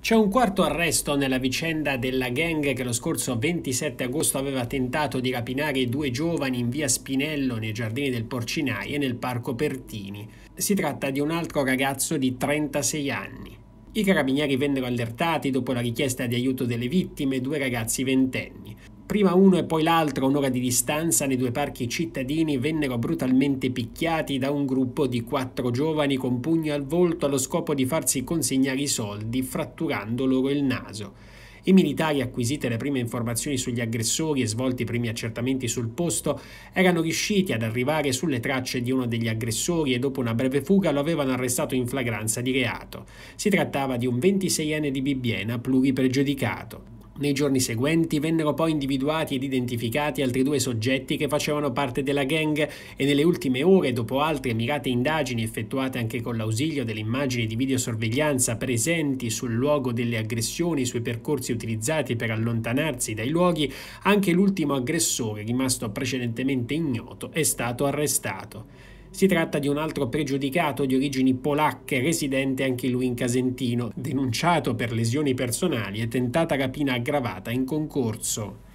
C'è un quarto arresto nella vicenda della gang che lo scorso 27 agosto aveva tentato di rapinare due giovani in via Spinello nei giardini del Porcinai e nel parco Pertini. Si tratta di un altro ragazzo di 36 anni. I carabinieri vennero allertati dopo la richiesta di aiuto delle vittime, due ragazzi ventenni prima uno e poi l'altro a un'ora di distanza nei due parchi cittadini vennero brutalmente picchiati da un gruppo di quattro giovani con pugno al volto allo scopo di farsi consegnare i soldi, fratturando loro il naso. I militari, acquisite le prime informazioni sugli aggressori e svolti i primi accertamenti sul posto, erano riusciti ad arrivare sulle tracce di uno degli aggressori e dopo una breve fuga lo avevano arrestato in flagranza di reato. Si trattava di un 26enne di Bibbiena pluripregiudicato. Nei giorni seguenti vennero poi individuati ed identificati altri due soggetti che facevano parte della gang e nelle ultime ore, dopo altre mirate indagini effettuate anche con l'ausilio delle immagini di videosorveglianza presenti sul luogo delle aggressioni sui percorsi utilizzati per allontanarsi dai luoghi, anche l'ultimo aggressore, rimasto precedentemente ignoto, è stato arrestato. Si tratta di un altro pregiudicato di origini polacche residente anche lui in Casentino, denunciato per lesioni personali e tentata rapina aggravata in concorso.